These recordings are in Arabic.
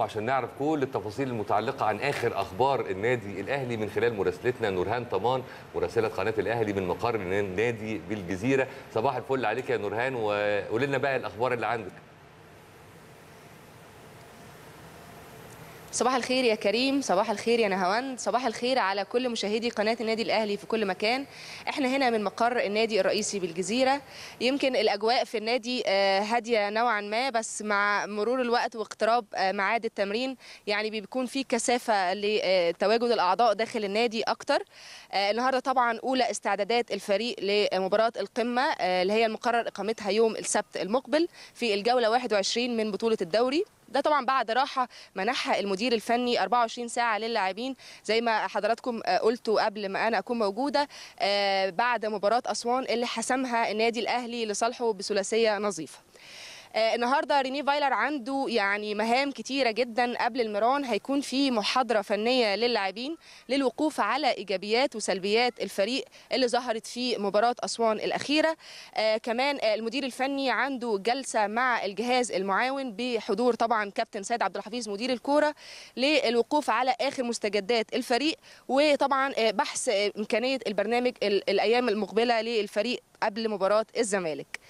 عشان نعرف كل التفاصيل المتعلقة عن آخر أخبار النادي الأهلي من خلال مراسلتنا نورهان طمان مراسلة قناة الأهلي من مقر النادي بالجزيرة صباح الفل عليك يا نورهان وقول لنا بقى الأخبار اللي عندك صباح الخير يا كريم صباح الخير يا نهاوند صباح الخير على كل مشاهدي قناة النادي الأهلي في كل مكان احنا هنا من مقر النادي الرئيسي بالجزيرة يمكن الأجواء في النادي آه، هادية نوعا ما بس مع مرور الوقت واقتراب آه، معاد التمرين يعني بيكون في كثافة لتواجد الأعضاء داخل النادي أكتر آه، النهاردة طبعا أولى استعدادات الفريق لمباراة القمة اللي هي المقرر إقامتها يوم السبت المقبل في الجولة 21 من بطولة الدوري ده طبعا بعد راحه منحها المدير الفني 24 ساعه للاعبين زي ما حضراتكم آه، قلتوا قبل ما انا اكون موجوده آه، بعد مباراه اسوان اللي حسمها النادي الاهلي لصالحه بثلاثيه نظيفه آه، النهارده ريني فايلر عنده يعني مهام كتيره جدا قبل المران هيكون في محاضره فنيه للاعبين للوقوف على ايجابيات وسلبيات الفريق اللي ظهرت في مباراه اسوان الاخيره آه، كمان آه، المدير الفني عنده جلسه مع الجهاز المعاون بحضور طبعا كابتن سيد عبد الحفيظ مدير الكوره للوقوف على اخر مستجدات الفريق وطبعا بحث امكانيه البرنامج الايام المقبله للفريق قبل مباراه الزمالك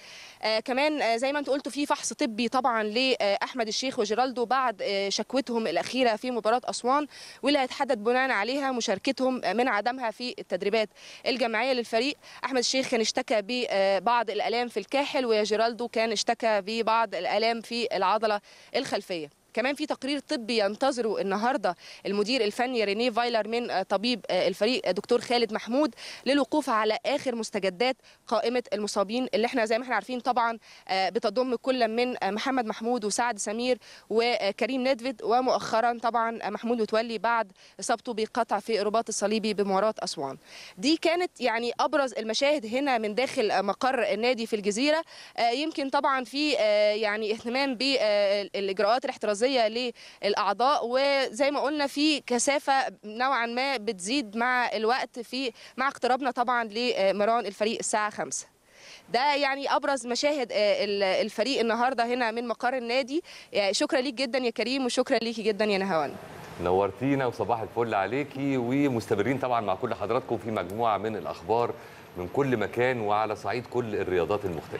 آه، كمان آه، زي ما انتوا قلتوا في فحص طبي طبعا لاحمد الشيخ وجيرالدو بعد آه، شكوتهم الاخيره في مباراه اسوان واللي هيتحدد بناء عليها مشاركتهم من عدمها في التدريبات الجماعيه للفريق احمد الشيخ كان اشتكى ببعض الالام في الكاحل وجيرالدو كان اشتكى ببعض الالام في العضله الخلفيه كمان في تقرير طبي ينتظره النهارده المدير الفني رينيه فايلر من آه، طبيب آه، الفريق آه، دكتور خالد محمود للوقوف على اخر مستجدات قائمه المصابين اللي احنا زي ما احنا عارفين طبعا بتضم كل من محمد محمود وسعد سمير وكريم ندفد ومؤخرا طبعا محمود متولي بعد اصابته بقطع في الرباط الصليبي بمباراه اسوان دي كانت يعني ابرز المشاهد هنا من داخل مقر النادي في الجزيره يمكن طبعا في يعني اهتمام بالاجراءات الاحترازيه مؤذيه للاعضاء وزي ما قلنا في كثافه نوعا ما بتزيد مع الوقت في مع اقترابنا طبعا لمران الفريق الساعه 5 ده يعني ابرز مشاهد آه، الفريق النهارده هنا من مقر النادي آه، شكرا ليك جدا يا كريم وشكرا ليكي جدا يا نهوان نورتينا وصباح الفل عليكي ومستمرين طبعا مع كل حضراتكم في مجموعه من الاخبار من كل مكان وعلى صعيد كل الرياضات المختلفه